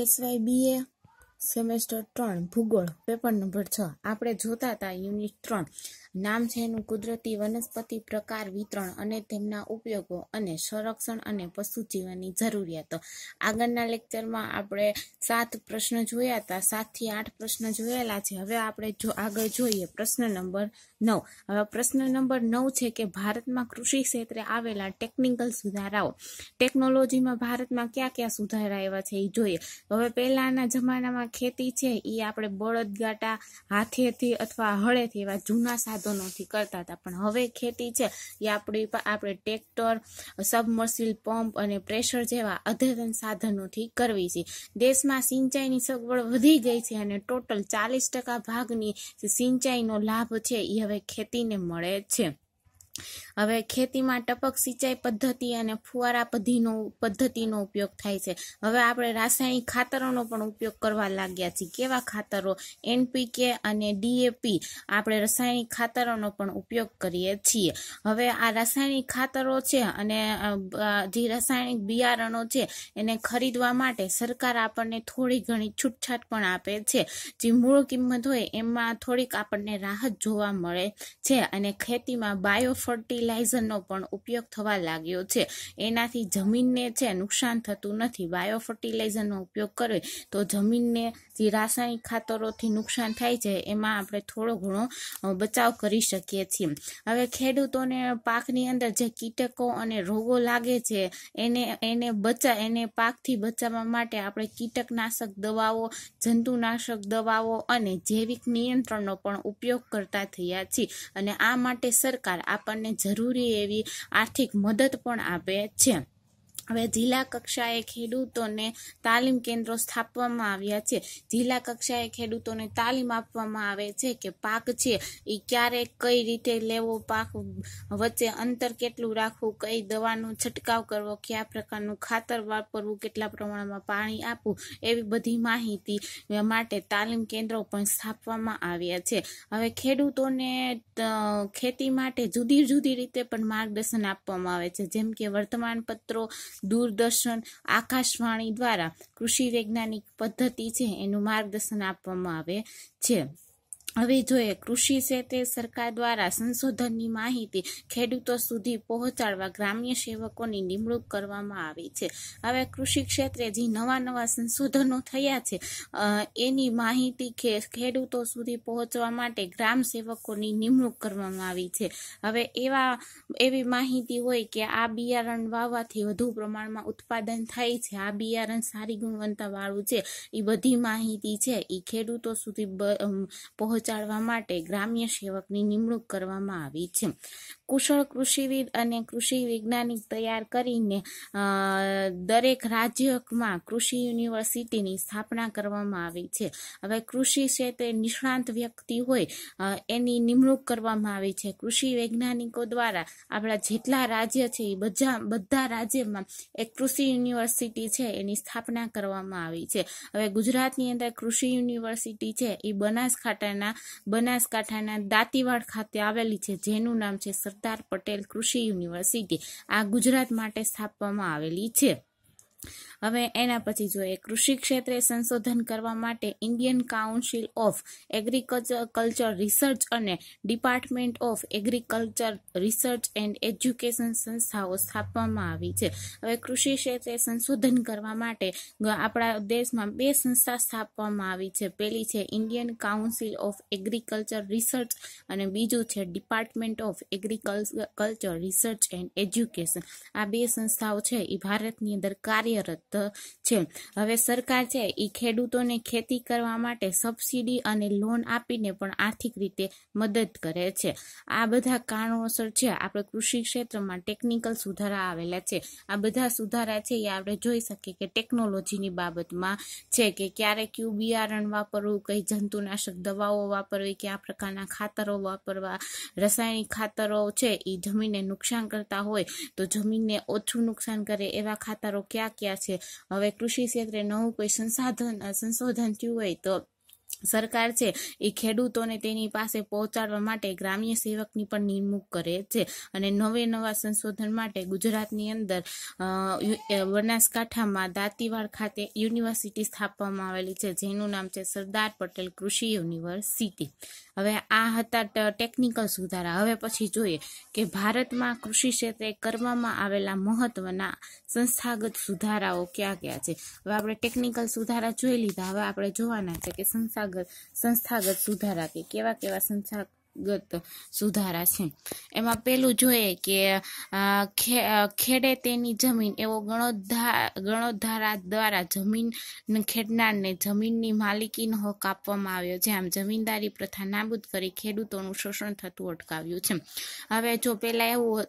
SY BA semester ત્રણ ભૂગોળ paper number છ આપણે જોતા હતા યુનિટ ત્રણ નામધેનું કુદરતી વનસ્પતિ પ્રકાર વિતરણ અને તેમના ઉપયોગો અને સંરક્ષણ અને પશુજીવનની જરૂરિયાતો આગળના લેક્ચરમાં આપણે સાત પ્રશ્ન જોયા હતા સાતથી આઠ પ્રશ્ન જોયેલા છે હવે આપણે જો આગળ જોઈએ પ્રશ્ન નંબર નવ હવે પ્રશ્ન નંબર નવ છે કે ભારતમાં કૃષિ ક્ષેત્રે આવેલા ટેકનિકલ સુધારાઓ ટેકનોલોજીમાં ભારતમાં કયા કયા સુધારા એવા છે એ જોઈએ હવે પહેલાંના જમાનામાં ખેતી છે એ આપણે બળદગાટા હાથેથી અથવા હળેથી એવા જૂના સાધન સાધનોથી કરતા હતા પણ હવે ખેતી છે એ આપણી આપણે ટ્રેક્ટર સબમર્સિલ પંપ અને પ્રેશર જેવા અદ્યતન સાધનોથી કરવી છે દેશમાં સિંચાઈની સગવડ વધી ગઈ છે અને ટોટલ ચાલીસ ટકા ભાગની સિંચાઈનો લાભ છે એ હવે ખેતીને મળે છે હવે ખેતીમાં ટપક સિંચાઈ પદ્ધતિ અને ફુવારા પદ્ધતિનો પદ્ધતિનો ઉપયોગ થાય છે હવે આપણે રાસાયણિક ખાતરોનો પણ ઉપયોગ કરવા લાગ્યા છીએ કેવા ખાતરો એનપીકે અને ડીએપી આપણે રાસાયણિક ખાતરોનો પણ ઉપયોગ કરીએ છીએ હવે આ રાસાયણિક ખાતરો છે અને જે રાસાયણિક બિયારણો છે એને ખરીદવા માટે સરકાર આપણને થોડી ઘણી છૂટછાટ પણ આપે છે જે મૂળ કિંમત હોય એમાં થોડીક આપણને રાહત જોવા મળે છે અને ખેતીમાં બાયો ફર્ટિલાઇઝરનો પણ ઉપયોગ થવા લાગ્યો છે એનાથી જમીનને છે નુકસાન થતું નથી બાયો ફર્ટિલાઇઝરનો ઉપયોગ કરે તો જમીનને જે રાસાયણિક ખાતરોથી નુકસાન થાય છે એમાં આપણે થોડો ઘણો બચાવ કરી શકીએ છીએ હવે ખેડૂતોને પાકની અંદર જે કીટકો અને રોગો લાગે છે એને એને બચા એને પાકથી બચાવવા માટે આપણે કીટકનાશક દવાઓ જંતુનાશક દવાઓ અને જૈવિક નિયંત્રણનો પણ ઉપયોગ કરતા થયા છીએ અને આ માટે સરકાર આપણને જરૂર જરૂરી એવી આર્થિક મદદ પણ આપે છે હવે જિલ્લા કક્ષાએ ખેડૂતોને તાલીમ કેન્દ્રો સ્થાપવામાં આવ્યા છે જિલ્લા કક્ષાએ ખેડૂતોને તાલીમ આપવામાં આવે છે કે પાક છે એ ક્યારે કઈ રીતે લેવો પાક વચ્ચે અંતર કેટલું રાખવું કઈ દવાનો છંટકાવ કરવો કયા પ્રકારનું ખાતર વાપરવું કેટલા પ્રમાણમાં પાણી આપવું એવી બધી માહિતી માટે તાલીમ કેન્દ્રો પણ સ્થાપવામાં આવ્યા છે હવે ખેડૂતોને ખેતી માટે જુદી જુદી રીતે પણ માર્ગદર્શન આપવામાં આવે છે જેમ કે વર્તમાનપત્રો દૂરદર્શન આકાશવાણી દ્વારા કૃષિ વૈજ્ઞાનિક પદ્ધતિ છે એનું માર્ગદર્શન આપવામાં આવે છે હવે જોઈએ કૃષિ ક્ષેત્રે સરકાર દ્વારા સંશોધનની માહિતી ખેડૂતો સુધી પહોંચાડવા ગ્રામ્ય સેવકોની નિમણૂક કરવામાં આવી છે હવે કૃષિ ક્ષેત્રે જે નવા નવા સંશોધનો થયા છે એની માહિતી ખેડૂતો સુધી પહોંચવા માટે ગ્રામ સેવકોની નિમણૂક કરવામાં આવી છે હવે એવા એવી માહિતી હોય કે આ બિયારણ વાવવાથી વધુ પ્રમાણમાં ઉત્પાદન થાય છે આ બિયારણ સારી ગુણવત્તાવાળું છે એ બધી માહિતી છે એ ખેડૂતો સુધી પહોંચ પહોંચાડવા માટે ગ્રામ્ય સેવકની નિમણૂક કરવામાં આવી છે કુશળ કૃષિવિદ અને કૃષિ વૈજ્ઞાનિક તૈયાર કરીને દરેક રાજ્યમાં કૃષિ યુનિવર્સિટીની સ્થાપના કરવામાં આવી છે હવે કૃષિ ક્ષેત્રે નિષ્ણાંત વ્યક્તિ હોય એની નિમણૂક કરવામાં આવી છે કૃષિ વૈજ્ઞાનિકો દ્વારા આપણા જેટલા રાજ્ય છે એ બધા બધા રાજ્યમાં એક કૃષિ યુનિવર્સિટી છે એની સ્થાપના કરવામાં આવી છે હવે ગુજરાતની અંદર કૃષિ યુનિવર્સિટી છે એ બનાસકાંઠાના જિલ્લાના બનાસકાંઠાના દાંતીવાડ ખાતે આવેલી છે જેનું નામ છે સરદાર પટેલ કૃષિ યુનિવર્સિટી આ ગુજરાત માટે સ્થાપવામાં આવેલી છે હવે એના પછી જોઈએ કૃષિ ક્ષેત્રે સંશોધન કરવા માટે Indian Council of Agriculture Research અને Department of Agriculture Research and Education સંસ્થાઓ સ્થાપવામાં આવી છે હવે કૃષિ ક્ષેત્રે સંશોધન કરવા માટે આપણા દેશમાં બે સંસ્થા સ્થાપવામાં આવી છે પહેલી છે Indian Council of Agriculture Research અને બીજું છે Department of Agriculture Research and Education આ બે સંસ્થાઓ છે એ ભારતની અંદર કાર્ય કાર્યરત છે હવે સરકાર છે એ ખેડૂતોને ખેતી કરવા માટે સબસિડી અને લોન આપીને પણ આર્થિક રીતે મદદ કરે છે આ બધા કારણોસર છે આપણે કૃષિ ક્ષેત્રમાં ટેકનિકલ સુધારા આવેલા છે આ બધા સુધારા છે એ આપણે જોઈ શકીએ કે ટેકનોલોજીની બાબતમાં છે કે ક્યારે કયું બિયારણ વાપરવું કઈ જંતુનાશક દવાઓ વાપરવી કયા પ્રકારના ખાતરો વાપરવા રાસાયણિક ખાતરો છે એ જમીનને નુકસાન કરતા હોય તો જમીનને ઓછું નુકસાન કરે એવા ખાતરો કયા શક્યા છે હવે કૃષિ ક્ષેત્રે નવું કોઈ સંસાધન સંશોધન થયું હોય તો સરકાર છે એ ખેડૂતોને તેની પાસે પહોંચાડવા માટે ગ્રામ્ય સેવકની પણ નિમણૂક કરે છે અને નવે નવા સંશોધન માટે ગુજરાતની અંદર બનાસકાંઠામાં દાંતીવાડ ખાતે યુનિવર્સિટી સ્થાપવામાં આવેલી છે જેનું નામ છે સરદાર પટેલ કૃષિ યુનિવર્સિટી હવે આ હતા ટેકનિકલ સુધારા હવે પછી જોઈએ કે ભારતમાં કૃષિ ક્ષેત્રે કરવામાં આવેલા મહત્વના સંસ્થાગત સુધારાઓ કયા કયા છે હવે આપણે ટેકનિકલ સુધારા જોઈ લીધા હવે આપણે જોવાના છે કે સંસ્થા સંસ્થાગત સંસ્થાગત સુધારા કે કેવા કેવા સંસ્થાગત સુધારા છે એમાં પેલું જોઈએ કે ખેડે તેની જમીન એવો ગણોદ્ધાર ગણોદ્ધારા દ્વારા જમીન ખેડનારને જમીનની માલિકીનો હક આપવામાં આવ્યો છે આમ જમીનદારી પ્રથા નાબૂદ કરી ખેડૂતોનું શોષણ થતું અટકાવ્યું છે હવે જો પહેલાં એવું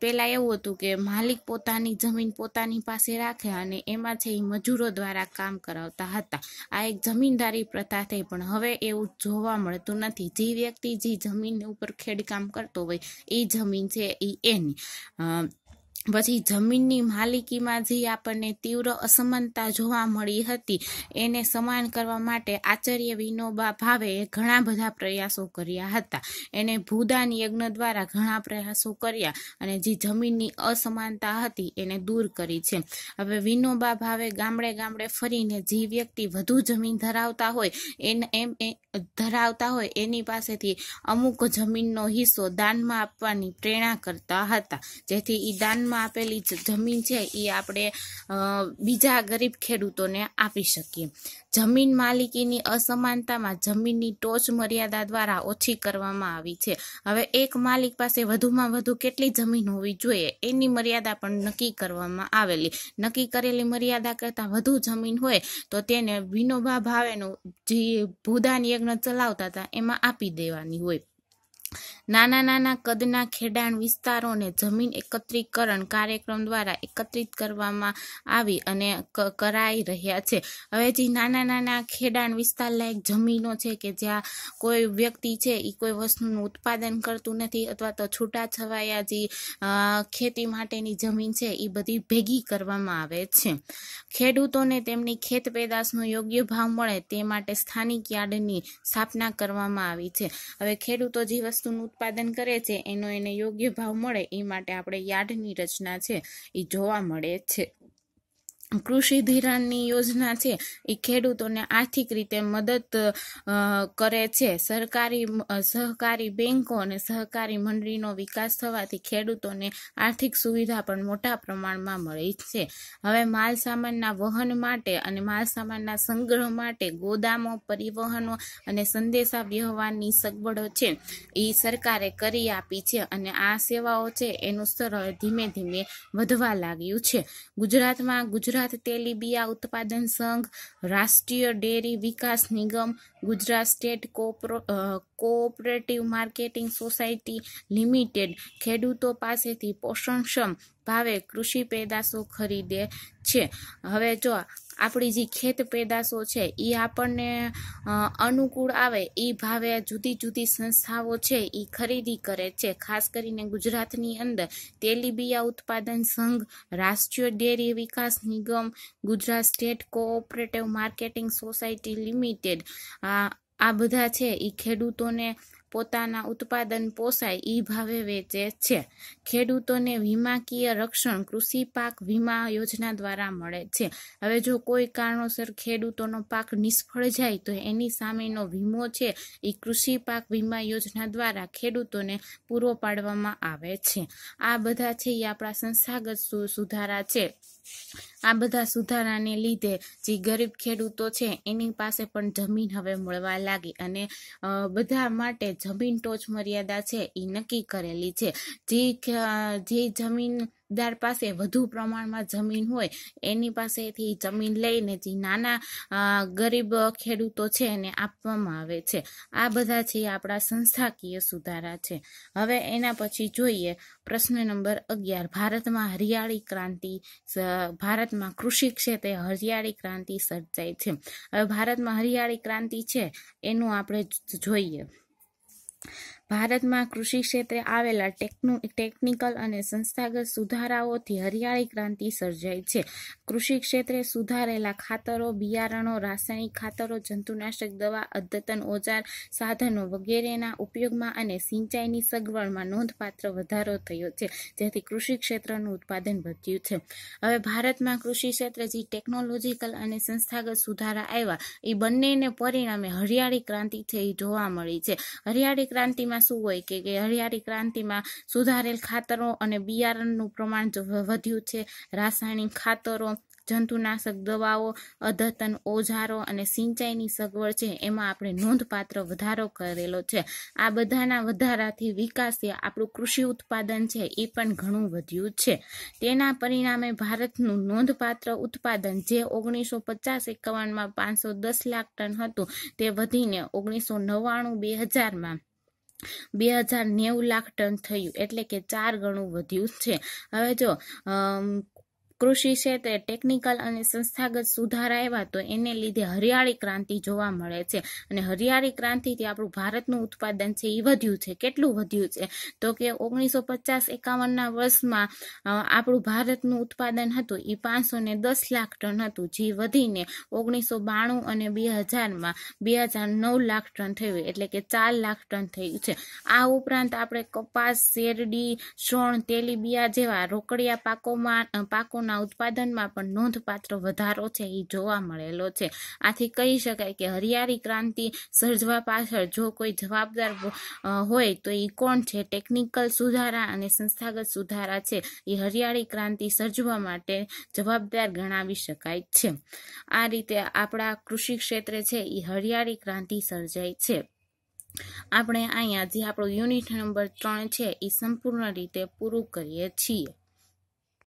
પહેલાં એવું હતું કે માલિક પોતાની જમીન પોતાની પાસે રાખે અને એમાં છે એ મજૂરો દ્વારા કામ કરાવતા હતા આ એક જમીનદારી પ્રથા થઈ પણ હવે એવું જોવા મળતું નથી જે વ્યક્તિ જે જમીન ઉપર ખેડકામ કરતો હોય એ જમીન છે એ એની પછી જમીનની માલિકીમાં જે આપણને તીવ્ર અસમાનતા જોવા મળી હતી એને સમાન કરવા માટે આચાર્ય વિનોબા ભાવેએ ઘણા બધા પ્રયાસો કર્યા હતા એને ભૂદાન યજ્ઞ દ્વારા ઘણા પ્રયાસો કર્યા અને જે જમીનની અસમાનતા હતી એને દૂર કરી છે હવે વિનોબા ભાવે ગામડે ગામડે ફરીને જે વ્યક્તિ વધુ જમીન ધરાવતા હોય એને એમ એ ધરાવતા હોય એની પાસેથી અમુક જમીનનો હિસ્સો દાનમાં આપવાની પ્રેરણા કરતા હતા જેથી એ દાનમાં દાનમાં આપેલી જમીન છે એ આપણે બીજા ગરીબ ખેડૂતોને આપી શકીએ જમીન માલિકીની અસમાનતામાં જમીનની ટોચ મર્યાદા દ્વારા ઓછી કરવામાં આવી છે હવે એક માલિક પાસે વધુમાં વધુ કેટલી જમીન હોવી જોઈએ એની મર્યાદા પણ નક્કી કરવામાં આવેલી નક્કી કરેલી મર્યાદા કરતાં વધુ જમીન હોય તો તેને વિનોબા ભાવેનું જે ભૂદાન યજ્ઞ ચલાવતા હતા એમાં આપી દેવાની હોય નાના નાના કદના ખેડાણ વિસ્તારોને જમીન એકત્રીકરણ કાર્યક્રમ દ્વારા એકત્રિત કરવામાં આવી અને કરાઈ રહ્યા છે હવે જે નાના નાના ખેડાણ વિસ્તાર લાયક જમીનો છે કે જ્યાં કોઈ વ્યક્તિ છે એ કોઈ વસ્તુનું ઉત્પાદન કરતું નથી અથવા તો છૂટાછવાયા જે ખેતી માટેની જમીન છે એ બધી ભેગી કરવામાં આવે છે ખેડૂતોને તેમની ખેત પેદાશનો યોગ્ય ભાવ મળે તે માટે સ્થાનિક યાર્ડની સ્થાપના કરવામાં આવી છે હવે ખેડૂતો જે વસ્તુ વસ્તુનું ઉત્પાદન કરે છે એનો એને યોગ્ય ભાવ મળે એ માટે આપણે યાર્ડની રચના છે એ જોવા મળે છે કૃષિ ધિરાણની યોજના છે એ ખેડૂતોને આર્થિક રીતે મદદ કરે છે સરકારી સહકારી બેન્કો અને સહકારી મંડળીનો વિકાસ થવાથી ખેડૂતોને આર્થિક સુવિધા પણ મોટા પ્રમાણમાં મળે છે હવે માલસામાનના વહન માટે અને માલસામાનના સંગ્રહ માટે ગોદામો પરિવહનો અને સંદેશા વ્યવહારની સગવડો છે એ સરકારે કરી આપી છે અને આ સેવાઓ છે એનું સ્તર ધીમે ધીમે વધવા લાગ્યું છે ગુજરાતમાં ગુજરાત ગુજરાત તેલીબિયા ઉત્પાદન સંઘ રાષ્ટ્રીય ડેરી વિકાસ નિગમ Gujarat State Cooperative Marketing Society Limited ખેડૂતો પાસેથી પોષણક્ષમ ભાવે કૃષિ પેદાશો ખરીદે છે હવે જો આપણી જે ખેત પેદાશો છે એ આપણને અનુકૂળ આવે એ ભાવે જુદી જુદી સંસ્થાઓ છે એ ખરીદી કરે છે ખાસ કરીને ગુજરાતની અંદર તેલીબિયા ઉત્પાદન સંઘ રાષ્ટ્રીય ડેરી વિકાસ નિગમ Gujarat State Cooperative Marketing Society Limited આ આ બધા છે એ ખેડૂતોને પોતાના ઉત્પાદન પોસાય એ ભાવે વેચે છે ખેડૂતોને વીમાકીય રક્ષણ કૃષિ પાક વીમા યોજના દ્વારા મળે છે હવે જો કોઈ કારણોસર ખેડૂતોનો પાક નિષ્ફળ જાય તો એની સામેનો વીમો છે એ કૃષિ પાક વીમા યોજના દ્વારા ખેડૂતોને પૂરો પાડવામાં આવે છે આ બધા છે એ આપણા સંસ્થાગત સુધારા છે આ બધા સુધારાને લીધે જે ગરીબ ખેડૂતો છે એની પાસે પણ જમીન હવે મળવા લાગી અને બધા માટે જમીન ટોચ મર્યાદા છે એ નક્કી કરેલી છે જે જે જમીન દાર પાસે વધુ પ્રમાણમાં જમીન હોય એની પાસેથી જમીન લઈને જે નાના ગરીબ ખેડૂતો છે એને આપવામાં આવે છે આ બધા છે આપણા સંસ્થાકીય સુધારા છે હવે એના પછી જોઈએ પ્રશ્ન નંબર અગિયાર ભારતમાં હરિયાળી ક્રાંતિ ભારતમાં કૃષિ ક્ષેત્રે હરિયાળી ક્રાંતિ સર્જાઈ છે હવે ભારતમાં હરિયાળી ક્રાંતિ છે એનું આપણે જોઈએ ભારતમાં કૃષિ ક્ષેત્રે આવેલા ટેકનો ટેકનિકલ અને સંસ્થાગત સુધારાઓથી હરિયાળી ક્રાંતિ સર્જાઈ છે કૃષિ ક્ષેત્રે સુધારેલા ખાતરો બિયારણો રાસાયણિક ખાતરો જંતુનાશક દવા અદ્યતન ઓજાર સાધનો વગેરેના ઉપયોગમાં અને સિંચાઈની સગવડમાં નોંધપાત્ર વધારો થયો છે જેથી કૃષિ ક્ષેત્રનું ઉત્પાદન વધ્યું છે હવે ભારતમાં કૃષિ ક્ષેત્રે જે ટેકનોલોજીકલ અને સંસ્થાગત સુધારા આવ્યા એ બંનેને પરિણામે હરિયાળી ક્રાંતિ છે એ જોવા મળી છે હરિયાળી ક્રાંતિમાં શું હોય કે હરિયાળી ક્રાંતિમાં સુધારેલ ખાતરો અને બિયારણનું પ્રમાણ વધ્યું છે રાસાયણિક ખાતરો જંતુનાશક દવાઓ અદ્યતન ઓજારો અને સિંચાઈની સગવડ છે એમાં આપણે નોંધપાત્ર વધારો કરેલો છે આ બધાના વધારાથી વિકાસે આપણું કૃષિ ઉત્પાદન છે એ પણ ઘણું વધ્યું છે તેના પરિણામે ભારતનું નોંધપાત્ર ઉત્પાદન જે ઓગણીસો પચાસ એકાવનમાં પાંચસો દસ લાખ ટન હતું તે વધીને ઓગણીસો નવ્વાણું બે હજારમાં બે હજાર નેવું લાખ ટન થયું એટલે કે ચાર ગણું વધ્યું છે હવે જો કૃષિ ક્ષેત્રે ટેકનિકલ અને સંસ્થાગત સુધારા આવ્યા તો એને લીધે હરિયાળી ક્રાંતિ જોવા મળે છે અને હરિયાળી ક્રાંતિથી આપણું ભારતનું ઉત્પાદન છે એ વધ્યું છે કેટલું વધ્યું છે તો કે ઓગણીસો પચાસ એકાવનના વર્ષમાં આપણું ભારતનું ઉત્પાદન હતું એ પાંચસો ને દસ લાખ ટન હતું જે વધીને ઓગણીસો બાણું અને બે હજારમાં બે હજાર નવ લાખ ટન થયું એટલે કે ચાર લાખ ટન થયું છે આ ઉપરાંત આપણે કપાસ શેરડી શ્રોણ તેલીબિયા જેવા રોકડિયા પાકોમાં પાકો વસ્તુઓના ઉત્પાદનમાં પણ નોંધપાત્ર વધારો છે એ જોવા મળેલો છે આથી કહી શકાય કે હરિયાળી ક્રાંતિ સર્જવા પાછળ જો કોઈ જવાબદાર હોય તો એ કોણ છે ટેકનિકલ સુધારા અને સંસ્થાગત સુધારા છે એ હરિયાળી ક્રાંતિ સર્જવા માટે જવાબદાર ગણાવી શકાય છે આ રીતે આપણા કૃષિ ક્ષેત્રે છે એ હરિયાળી ક્રાંતિ સર્જાય છે આપણે અહીંયા જે આપણો યુનિટ નંબર ત્રણ છે એ સંપૂર્ણ રીતે પૂરું કરીએ છીએ